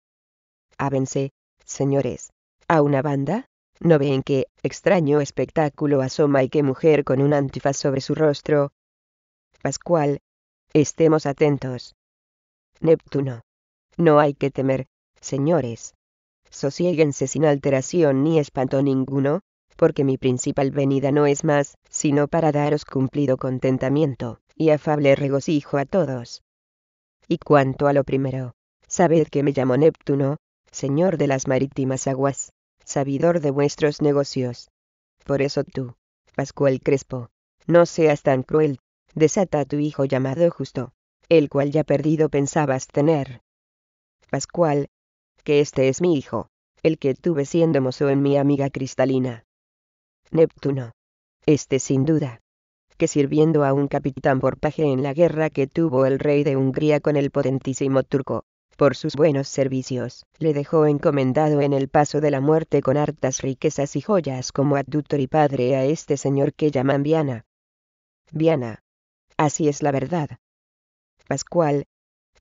Ábense, señores. ¿A una banda? ¿No ven qué extraño espectáculo asoma y qué mujer con un antifaz sobre su rostro, pascual, estemos atentos. Neptuno. No hay que temer, señores. Sosiéguense sin alteración ni espanto ninguno, porque mi principal venida no es más, sino para daros cumplido contentamiento, y afable regocijo a todos. Y cuanto a lo primero, sabed que me llamo Neptuno, señor de las marítimas aguas, sabidor de vuestros negocios. Por eso tú, Pascual Crespo, no seas tan cruel, desata a tu hijo llamado Justo, el cual ya perdido pensabas tener. Pascual, que este es mi hijo, el que tuve siendo mozo en mi amiga Cristalina. Neptuno. Este sin duda. Que sirviendo a un capitán por paje en la guerra que tuvo el rey de Hungría con el potentísimo turco, por sus buenos servicios, le dejó encomendado en el paso de la muerte con hartas riquezas y joyas como adductor y padre a este señor que llaman Viana. Viana, Así es la verdad. Pascual,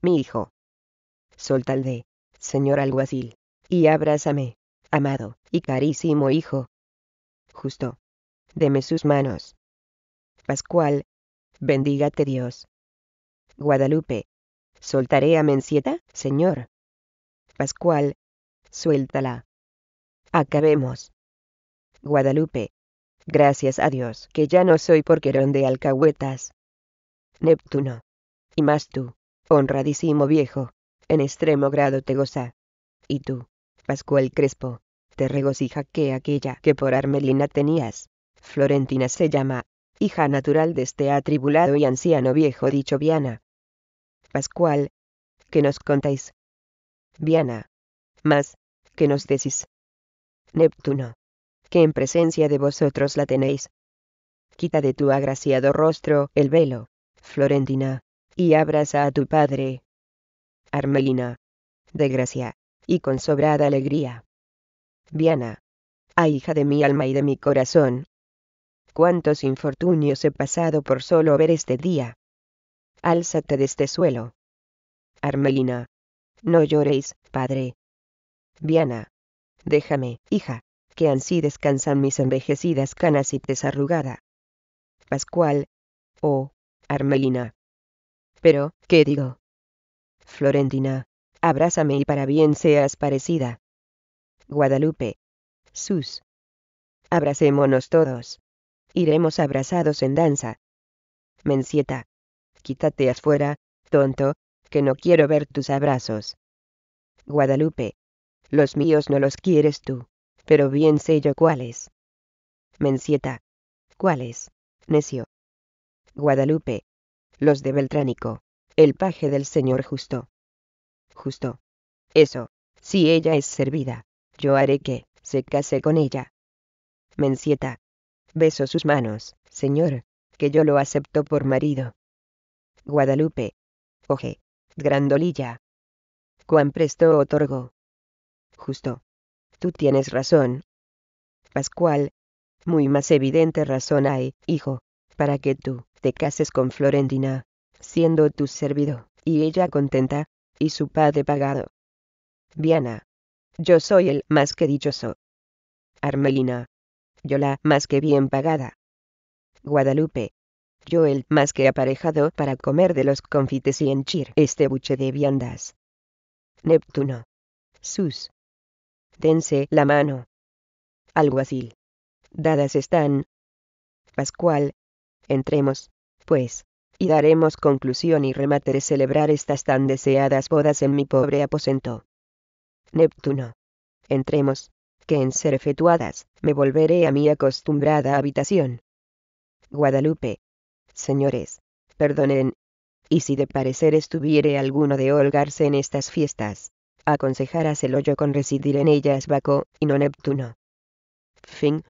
mi hijo. Soltalde, señor alguacil, y abrázame, amado y carísimo hijo. Justo. Deme sus manos. Pascual, bendígate Dios. Guadalupe, soltaré a Mencieta, señor. Pascual, suéltala. Acabemos. Guadalupe, gracias a Dios que ya no soy porquerón de alcahuetas. Neptuno. Y más tú, honradísimo viejo, en extremo grado te goza. Y tú, Pascual Crespo, te regocija que aquella que por Armelina tenías, Florentina se llama, hija natural de este atribulado y anciano viejo dicho Viana. Pascual, qué nos contáis. Viana, más, qué nos decís. Neptuno, que en presencia de vosotros la tenéis. Quita de tu agraciado rostro el velo, Florentina, y abraza a tu padre. Armelina. De gracia, y con sobrada alegría. Viana. Ah, hija de mi alma y de mi corazón. Cuántos infortunios he pasado por solo ver este día. Álzate de este suelo. Armelina. No lloréis, padre. Viana. Déjame, hija, que ansí descansan mis envejecidas canas y desarrugada. Pascual. Oh, Armelina. Pero, ¿qué digo? Florentina, abrázame y para bien seas parecida. Guadalupe. Sus. Abracémonos todos. Iremos abrazados en danza. Mencieta. Quítate afuera, tonto, que no quiero ver tus abrazos. Guadalupe. Los míos no los quieres tú, pero bien sé yo cuáles. Mencieta. ¿Cuáles? Necio. Guadalupe, los de Beltránico, el paje del señor justo. Justo. Eso, si ella es servida, yo haré que se case con ella. Mencieta. Beso sus manos, señor, que yo lo acepto por marido. Guadalupe. Oje. Grandolilla. Cuán presto otorgo. Justo. Tú tienes razón. Pascual. Muy más evidente razón hay, hijo para que tú te cases con Florentina, siendo tu servido, y ella contenta, y su padre pagado. Viana. Yo soy el más que dichoso. Armelina. Yo la más que bien pagada. Guadalupe. Yo el más que aparejado para comer de los confites y henchir este buche de viandas. Neptuno. Sus. Dense la mano. Alguacil. Dadas están. Pascual. Entremos, pues, y daremos conclusión y remate de celebrar estas tan deseadas bodas en mi pobre aposento. Neptuno. Entremos, que en ser efetuadas, me volveré a mi acostumbrada habitación. Guadalupe. Señores, perdonen. Y si de parecer estuviere alguno de holgarse en estas fiestas, el yo con residir en ellas Baco, y no Neptuno. Fin.